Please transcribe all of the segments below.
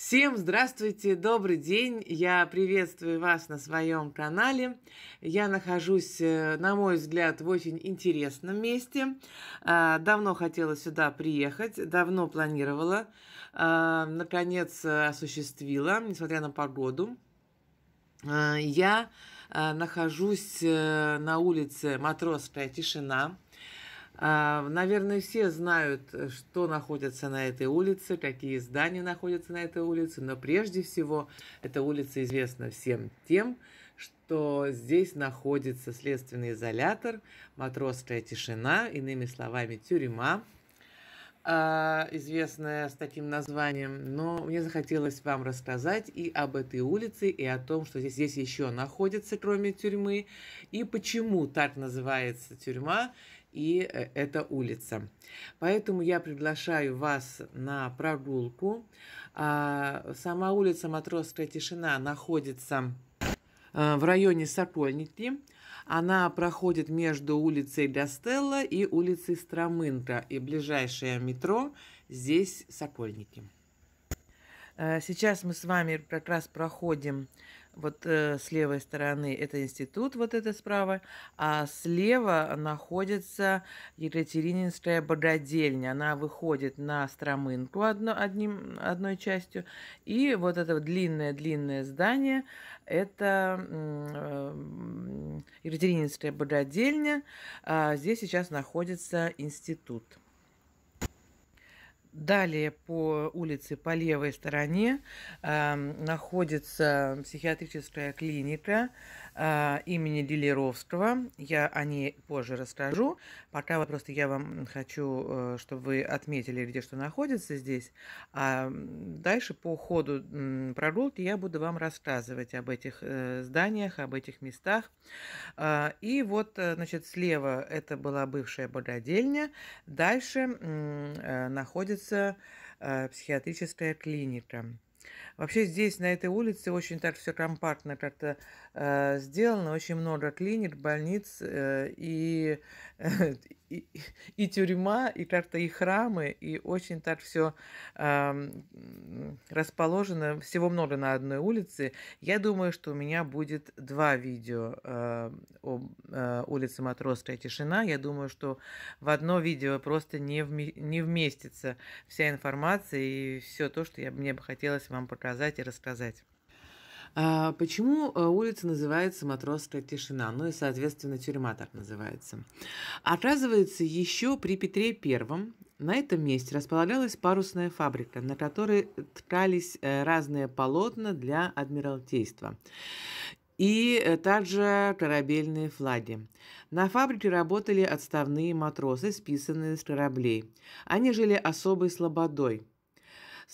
Всем здравствуйте, добрый день! Я приветствую вас на своем канале. Я нахожусь, э, на мой взгляд, в очень интересном месте. А, давно хотела сюда приехать, давно планировала. А, наконец э, осуществила, несмотря на погоду. А, я э, нахожусь на улице Матросская тишина. А, наверное, все знают, э, что находится на этой улице, какие здания находятся на этой улице, но прежде всего эта улица известна всем тем, что здесь находится следственный изолятор, матросская тишина, иными словами, тюрьма, а, известная с таким названием. Но мне захотелось вам рассказать и об этой улице, и о том, что здесь, здесь еще находится, кроме тюрьмы, и почему так называется тюрьма, и э, эта улица. Поэтому я приглашаю вас на прогулку. А, сама улица Матросская тишина находится э, в районе Сокольники. Она проходит между улицей Гастелла и улицей Стромынка. И ближайшее метро здесь Сокольники. Э, сейчас мы с вами как раз проходим вот э, с левой стороны это институт, вот это справа, а слева находится Екатерининская богадельня. Она выходит на Стромынку одно, одним, одной частью. И вот это длинное-длинное здание – это э, Екатерининская богадельня. А здесь сейчас находится институт. Далее по улице по левой стороне э, находится психиатрическая клиника. Э, имени Дилеровского. Я о ней позже расскажу. Пока вот просто я вам хочу, э, чтобы вы отметили, где что находится здесь. А дальше по ходу прогулки я буду вам рассказывать об этих э, зданиях, об этих местах. И вот, значит, слева это была бывшая богадельня. Дальше находится психиатрическая клиника. Вообще здесь, на этой улице, очень так все компактно как-то э, сделано. Очень много клиник, больниц э, и, э, и, и тюрьма, и как-то и храмы. И очень так все э, расположено. Всего много на одной улице. Я думаю, что у меня будет два видео э, о э, улице Матросская тишина. Я думаю, что в одно видео просто не, вми не вместится вся информация и все то, что я, мне бы хотелось вам вам показать и рассказать. А почему э, улица называется Матросская тишина? Ну и, соответственно, тюрьма так называется. Оказывается, еще при Петре Первом на этом месте располагалась парусная фабрика, на которой ткались э, разные полотна для адмиралтейства и э, также корабельные флаги. На фабрике работали отставные матросы, списанные с кораблей. Они жили особой слободой –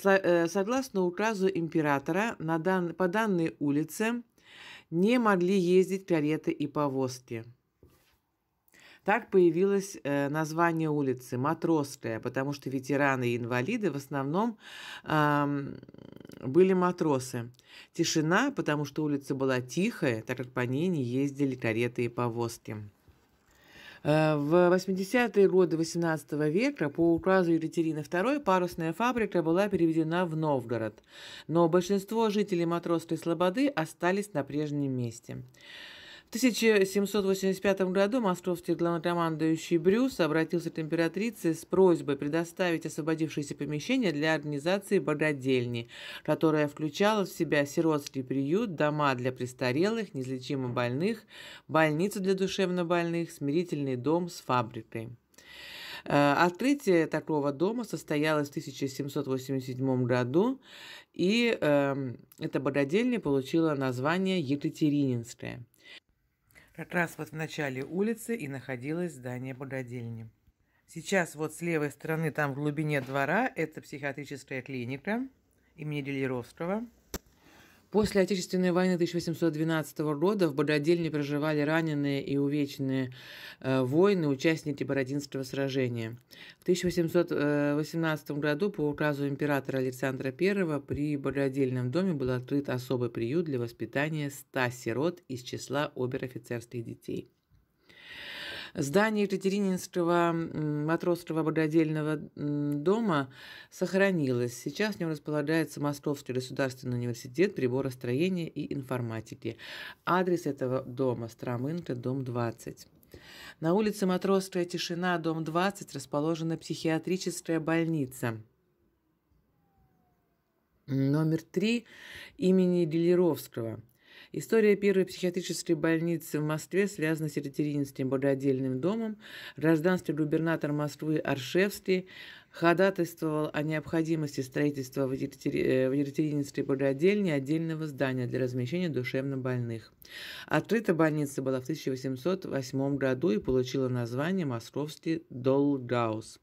Э, согласно указу императора, на дан... по данной улице не могли ездить кареты и повозки. Так появилось э, название улицы Матросская, потому что ветераны и инвалиды в основном э, были матросы. Тишина, потому что улица была тихая, так как по ней не ездили кареты и повозки. Э, в 80-е годы XVIII века по указу Екатерины II парусная фабрика была переведена в Новгород, но большинство жителей Матросской Слободы остались на прежнем месте. В 1785 году московский главнокомандующий Брюс обратился к императрице с просьбой предоставить освободившееся помещение для организации богадельни, которая включала в себя сиротский приют, дома для престарелых, неизлечимо больных, больницу для душевнобольных, смирительный дом с фабрикой. Э, открытие такого дома состоялось в 1787 году, и э, эта богадельня получила название Екатерининская. Как раз вот в начале улицы и находилось здание богадельни. Сейчас вот с левой стороны, там в глубине двора, это психиатрическая клиника имени Делировского. После Отечественной войны 1812 года в Бородельне проживали раненые и увеченные э, воины, участники Бородинского сражения. В 1818 э, году по указу императора Александра I при Бородельном доме был открыт особый приют для воспитания 100 сирот из числа обер-офицерских детей. Здание Екатерининского матросского богодельного дома сохранилось. Сейчас в нем располагается Московский государственный университет приборостроения и информатики. Адрес этого дома – Стромынка, дом 20. На улице Матросская тишина, дом 20, расположена психиатрическая больница – номер 3 имени Делеровского – История первой психиатрической больницы в Москве связана с Екатерининским вододельным домом, гражданским губернатором Москвы Аршевский, ходатайствовал о необходимости строительства э, в Екатерининской полиотдельне отдельного здания для размещения душевнобольных. Открыта больница была в 1808 году и получила название «Московский Долгаус».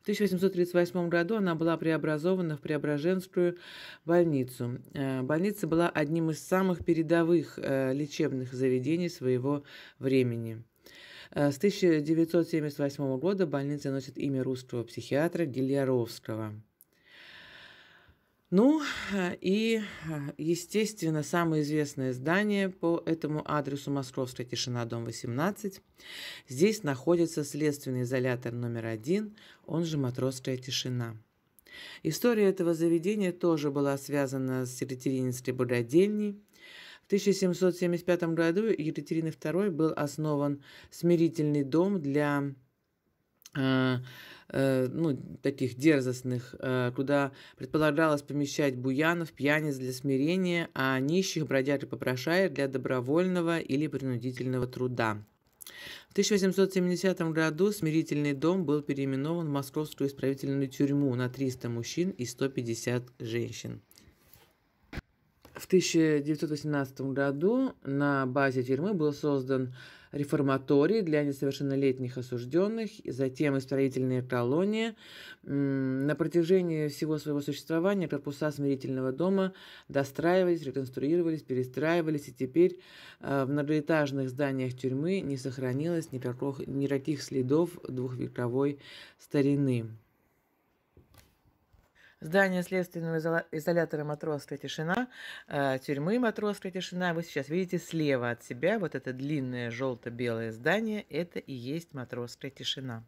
В 1838 году она была преобразована в Преображенскую больницу. Э, больница была одним из самых передовых э, лечебных заведений своего времени. Э, с 1978 года больница носит имя русского психиатра Гильяровского. Ну э, и, э, естественно, самое известное здание по этому адресу Московская тишина, дом 18. Здесь находится следственный изолятор номер один, он же Матросская тишина. История этого заведения тоже была связана с Екатерининской богадельней, в 1775 году Екатерины II был основан смирительный дом для э, э, ну, таких дерзостных, э, куда предполагалось помещать буянов, пьяниц для смирения, а нищих, бродяг и попрошаек для добровольного или принудительного труда. В 1870 году смирительный дом был переименован в Московскую исправительную тюрьму на 300 мужчин и 150 женщин. В 1918 году на базе тюрьмы был создан реформаторий для несовершеннолетних осужденных, затем исправительные колонии. На протяжении всего своего существования корпуса смирительного дома достраивались, реконструировались, перестраивались, и теперь э, в многоэтажных зданиях тюрьмы не сохранилось никаких, никаких следов двухвековой старины. Здание следственного изолятора «Матросская тишина», э, тюрьмы «Матросская тишина». Вы сейчас видите слева от себя вот это длинное желто-белое здание. Это и есть «Матросская тишина».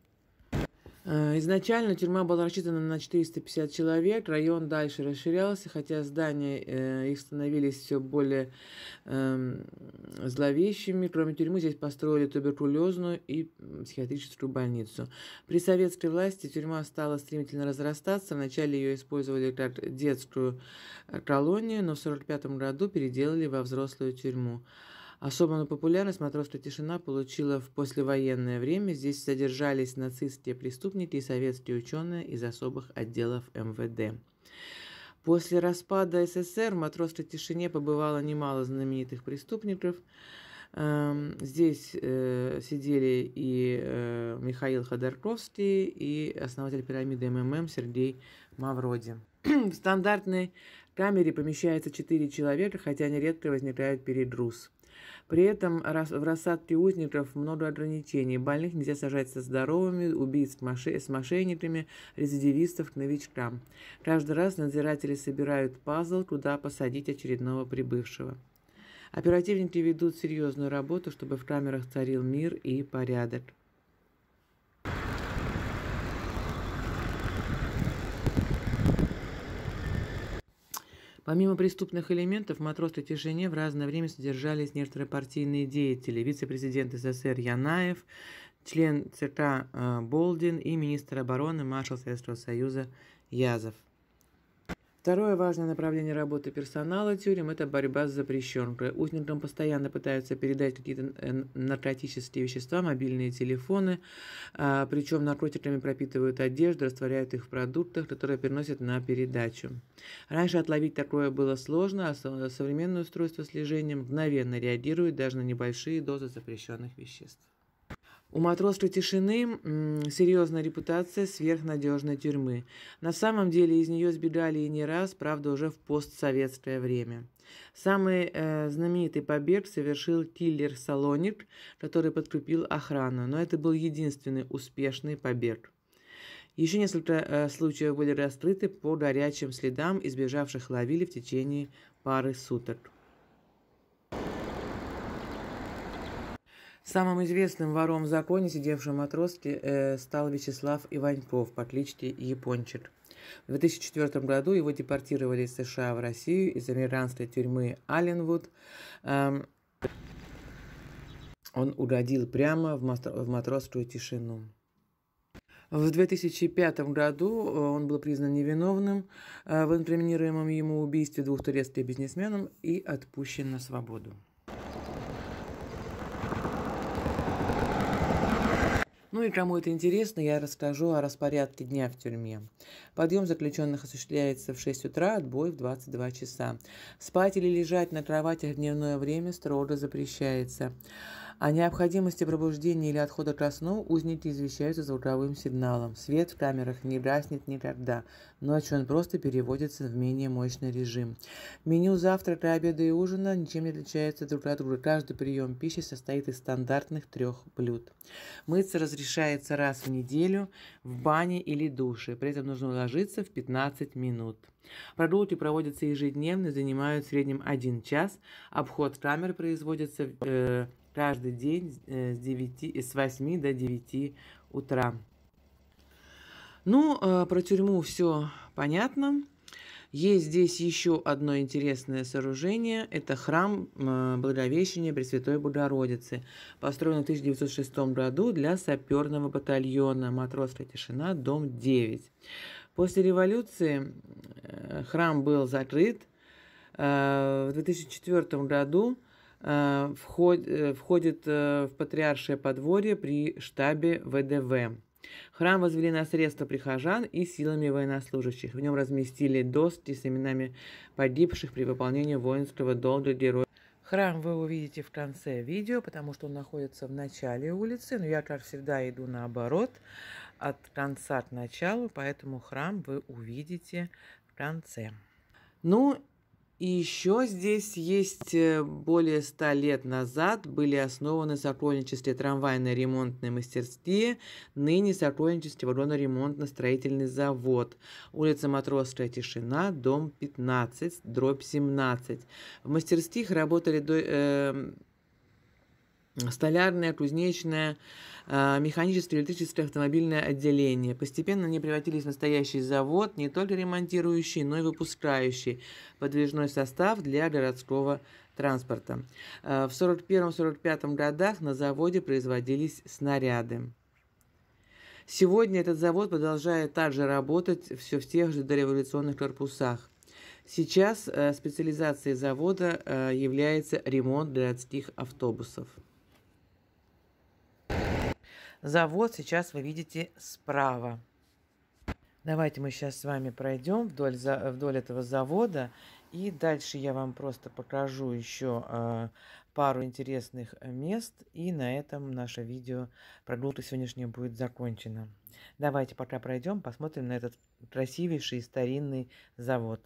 Э, изначально тюрьма была рассчитана на 450 человек, район дальше расширялся, хотя здания э, их становились все более эм, зловещими. Кроме тюрьмы здесь построили туберкулезную и психиатрическую больницу. При советской власти тюрьма стала стремительно разрастаться. Вначале ее использовали как детскую э, колонию, но в 1945 году переделали во взрослую тюрьму. Особенную популярность «Матросская тишина» получила в послевоенное время. Здесь содержались нацистские преступники и советские ученые из особых отделов МВД. После распада СССР в «Матросской тишине» побывало немало знаменитых преступников. Эм, здесь э, сидели и э, Михаил Ходорковский, и основатель пирамиды МММ Сергей Мавроди. В стандартной камере помещается 4 человека, хотя нередко возникает перегруз. При этом в рассадке узников много ограничений. Больных нельзя сажать со здоровыми, убийц с мошенниками, резидивистов к новичкам. Каждый раз надзиратели собирают пазл, куда посадить очередного прибывшего. Оперативники ведут серьезную работу, чтобы в камерах царил мир и порядок. Помимо преступных элементов, матросы матросской тишине в разное время содержались некоторые партийные деятели, вице-президент СССР Янаев, член ЦК э, Болдин и министр обороны маршал Советского Союза Язов. Второе важное направление работы персонала тюрем – это борьба с запрещенкой. Узникам постоянно пытаются передать какие-то э, наркотические вещества, мобильные телефоны, а, причем наркотиками пропитывают одежду, растворяют их в продуктах, которые переносят на передачу. Раньше отловить такое было сложно, а современное устройство слежения мгновенно реагирует даже на небольшие дозы запрещенных веществ. У матросской тишины серьезная репутация сверхнадежной тюрьмы. На самом деле из нее сбегали и не раз, правда, уже в постсоветское время. Самый э, знаменитый побег совершил киллер Салоник, который подкупил охрану, но это был единственный успешный побег. Еще несколько э, случаев были раскрыты по горячим следам, избежавших ловили в течение пары суток. Самым известным вором в законе, сидевшим в отростке, э, стал Вячеслав Иваньков по кличке Япончик. В 2004 году его депортировали из США в Россию из американской тюрьмы Аленвуд. Эм, он угодил прямо в, в матросскую тишину. В 2005 году э, он был признан невиновным э, в инкриминируемом ему убийстве двух турецких бизнесменов и отпущен на свободу. Ну и кому это интересно, я расскажу о распорядке дня в тюрьме. Подъем заключенных осуществляется в 6 утра, отбой в 22 часа. Спать или лежать на кроватях в дневное время строго запрещается. О необходимости пробуждения или отхода ко сну узники извещаются звуковым сигналом. Свет в камерах не гаснет никогда. Ночью он просто переводится в менее мощный режим. Меню завтрака, обеда и ужина ничем не отличается друг от друга. Каждый прием пищи состоит из стандартных трех блюд. Мыться разрешается раз в неделю в бане или душе. При этом нужно уложиться в 15 минут. Прогулки проводятся ежедневно, занимают в среднем 1 час. Обход камер производится э, каждый день с, 9, э, с 8 э, до 9 утра. Ну, э, про тюрьму все понятно. Есть здесь еще одно интересное сооружение. Это храм Благовещения Пресвятой Богородицы, построенный в 1906 году для саперного батальона «Матросская тишина», дом 9. После революции храм был закрыт. В 2004 году Э, вход э, входит э, в патриаршее подворье при штабе ВДВ. Храм возвели на средства прихожан и силами военнослужащих. В нем разместили доски с именами погибших при выполнении воинского долга героев. Храм вы увидите в конце видео, потому что он находится в начале улицы, но я, как всегда, иду наоборот, от конца к началу, поэтому храм вы увидите в конце. Ну и еще здесь есть э, более ста лет назад были основаны сокровенческие трамвайные ремонтные мастерские, ныне сотрудничестве вагоноремонтно-строительный завод, улица Матросская Тишина, дом 15, дробь 17. В мастерских работали до, э, столярное, кузнечное, а, механическое, электрическое, автомобильное отделение. Постепенно они превратились в настоящий завод, не только ремонтирующий, но и выпускающий подвижной состав для городского транспорта. А, в 1941-1945 годах на заводе производились снаряды. Сегодня этот завод продолжает также работать все в тех же дореволюционных корпусах. Сейчас а, специализацией завода является ремонт городских автобусов завод сейчас вы видите справа. Давайте мы сейчас с вами пройдем вдоль, вдоль этого завода. И дальше я вам просто покажу еще э, пару интересных мест. И на этом наше видео прогулка сегодняшняя будет закончена. Давайте пока пройдем, посмотрим на этот красивейший старинный завод.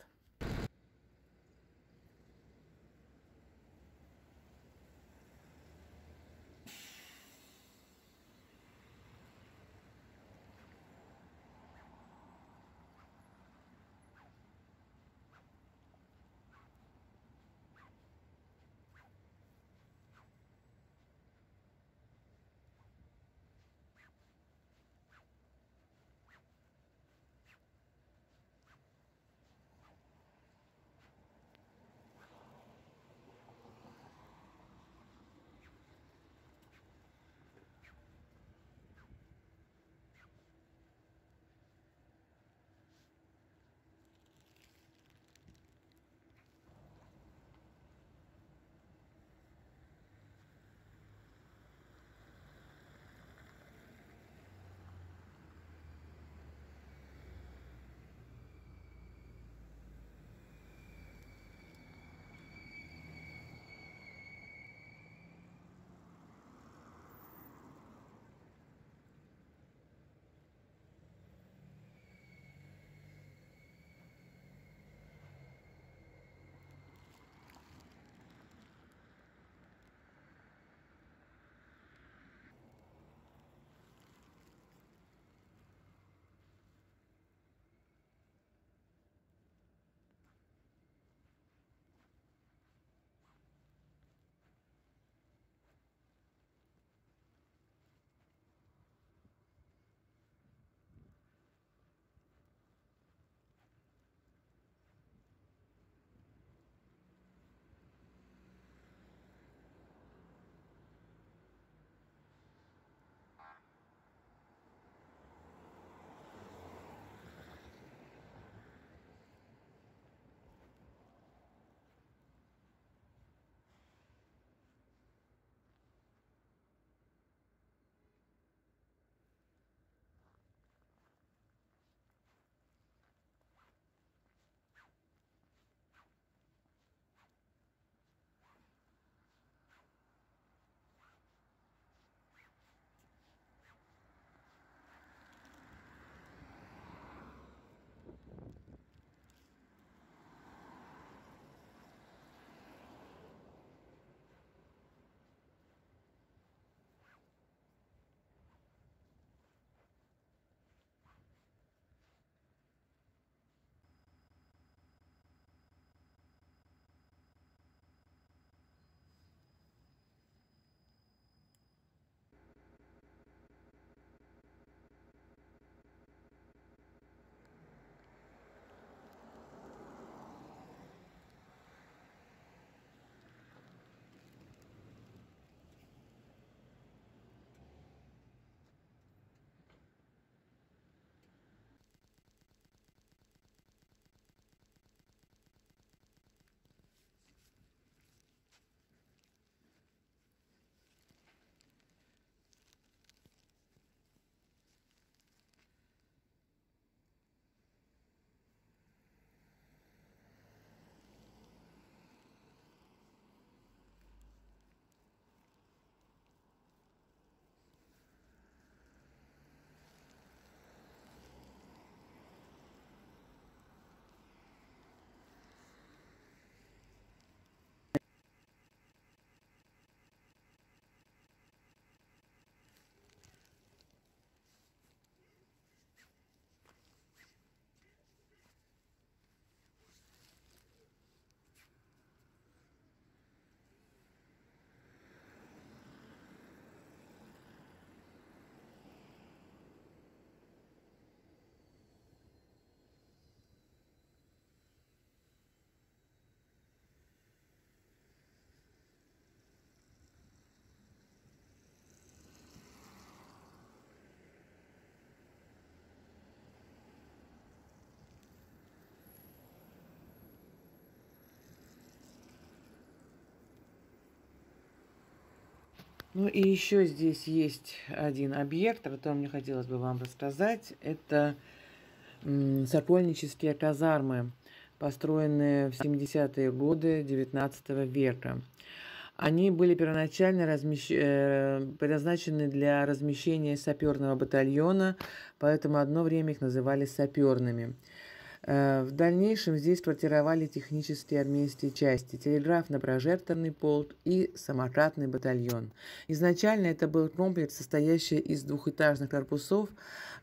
Ну и еще здесь есть один объект, о котором мне хотелось бы вам рассказать. Это сокольнические казармы, построенные в 70-е годы XIX века. Они были первоначально размещ... Э, предназначены для размещения саперного батальона, поэтому одно время их называли саперными. Э, в дальнейшем здесь квартировали технические армейские части, телеграфно-прожекторный полк и самокатный батальон. Изначально это был комплекс, состоящий из двухэтажных корпусов,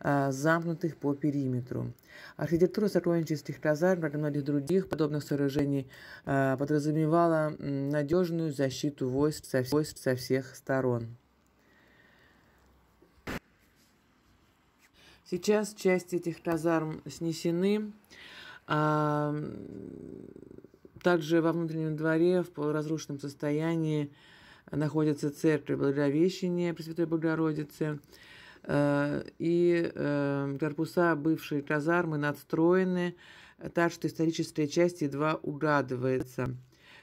э, замкнутых по периметру. Архитектура сокольнических казарм, как и многих других подобных сооружений, э, подразумевала надежную защиту войск со всех сторон. Сейчас часть этих казарм снесены. А, также во внутреннем дворе в полуразрушенном состоянии находится церковь Благовещения Пресвятой Богородицы. А, и э, корпуса бывшей казармы надстроены так, что историческая часть едва угадывается.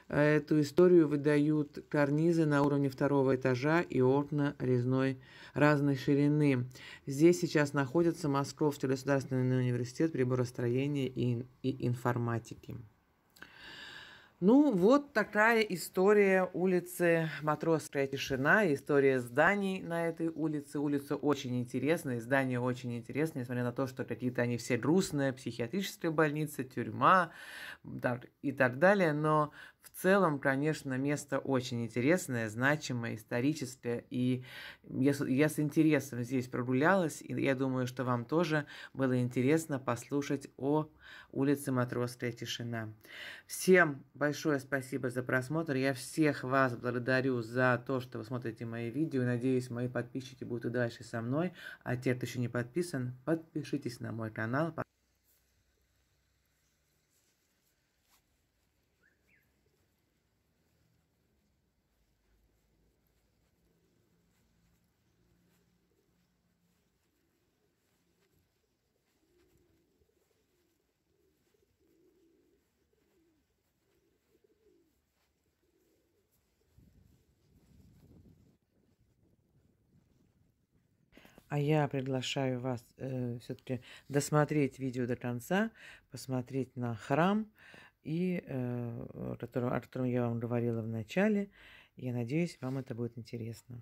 А эту историю выдают карнизы на уровне второго этажа и окна резной разной ширины. Здесь сейчас находится Московский государственный университет приборостроения и, и информатики. Ну, вот такая история улицы Матросская тишина, история зданий на этой улице. Улица очень интересная, здания очень интересные, несмотря на то, что какие-то они все грустные, психиатрическая больница, тюрьма и так далее. Но в целом, конечно, место очень интересное, значимое, историческое, и я, я с интересом здесь прогулялась, и я думаю, что вам тоже было интересно послушать о улице Матросская тишина. Всем большое спасибо за просмотр, я всех вас благодарю за то, что вы смотрите мои видео, надеюсь, мои подписчики будут и дальше со мной, а те, кто еще не подписан, подпишитесь на мой канал, А я приглашаю вас э, все-таки досмотреть видео до конца, посмотреть на храм, и, э, который, о котором я вам говорила в начале. Я надеюсь, вам это будет интересно.